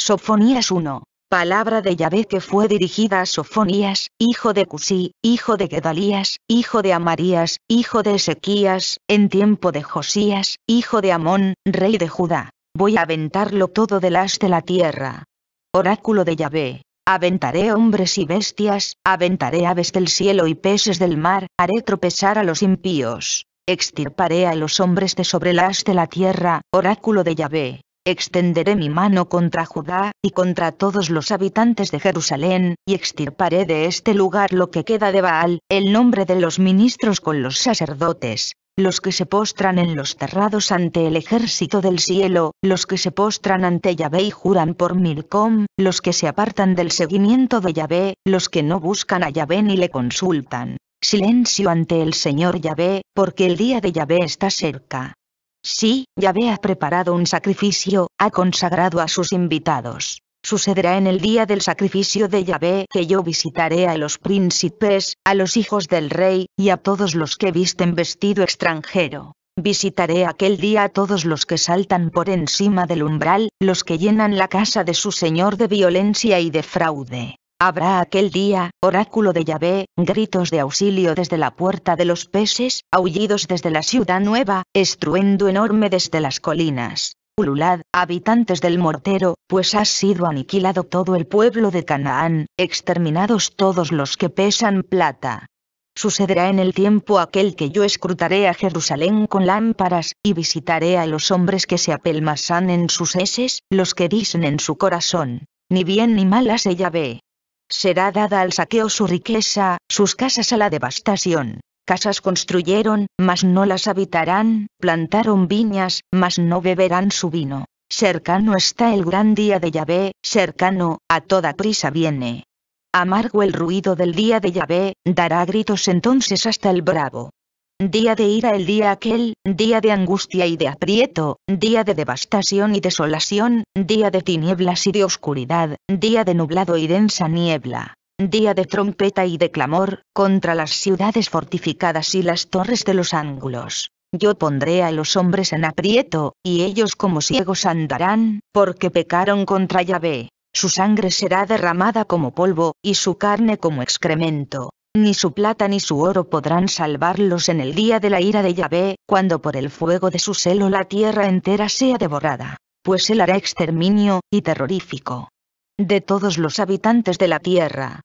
Sofonías 1. Palabra de Yahvé que fue dirigida a Sofonías, hijo de Cusí, hijo de Gedalías, hijo de Amarías, hijo de Ezequías, en tiempo de Josías, hijo de Amón, rey de Judá. Voy a aventarlo todo del as de la tierra. Oráculo de Yahvé. Aventaré hombres y bestias, aventaré aves del cielo y peces del mar, haré tropezar a los impíos. Extirparé a los hombres de sobre el as de la tierra, oráculo de Yahvé extenderé mi mano contra Judá, y contra todos los habitantes de Jerusalén, y extirparé de este lugar lo que queda de Baal, el nombre de los ministros con los sacerdotes, los que se postran en los terrados ante el ejército del cielo, los que se postran ante Yahvé y juran por Milcom, los que se apartan del seguimiento de Yahvé, los que no buscan a Yahvé ni le consultan. Silencio ante el Señor Yahvé, porque el día de Yahvé está cerca. Sí, Yahvé ha preparado un sacrificio, ha consagrado a sus invitados. Sucederá en el día del sacrificio de Yahvé que yo visitaré a los príncipes, a los hijos del rey, y a todos los que visten vestido extranjero. Visitaré aquel día a todos los que saltan por encima del umbral, los que llenan la casa de su señor de violencia y de fraude. Habrá aquel día, oráculo de Yahvé, gritos de auxilio desde la puerta de los peces, aullidos desde la ciudad nueva, estruendo enorme desde las colinas. Ululad, habitantes del mortero, pues ha sido aniquilado todo el pueblo de Canaán, exterminados todos los que pesan plata. Sucederá en el tiempo aquel que yo escrutaré a Jerusalén con lámparas, y visitaré a los hombres que se apelmazan en sus heces, los que dicen en su corazón, ni bien ni mal hace Yahvé será dada al saqueo su riqueza, sus casas a la devastación. Casas construyeron, mas no las habitarán, plantaron viñas, mas no beberán su vino. Cercano está el gran día de Yahvé, cercano, a toda prisa viene. Amargo el ruido del día de Yahvé, dará gritos entonces hasta el bravo día de ira el día aquel, día de angustia y de aprieto, día de devastación y desolación, día de tinieblas y de oscuridad, día de nublado y densa niebla, día de trompeta y de clamor, contra las ciudades fortificadas y las torres de los ángulos. Yo pondré a los hombres en aprieto, y ellos como ciegos andarán, porque pecaron contra Yahvé. Su sangre será derramada como polvo, y su carne como excremento. Ni su plata ni su oro podrán salvarlos en el día de la ira de Yahvé, cuando por el fuego de su celo la tierra entera sea devorada, pues él hará exterminio, y terrorífico. De todos los habitantes de la tierra,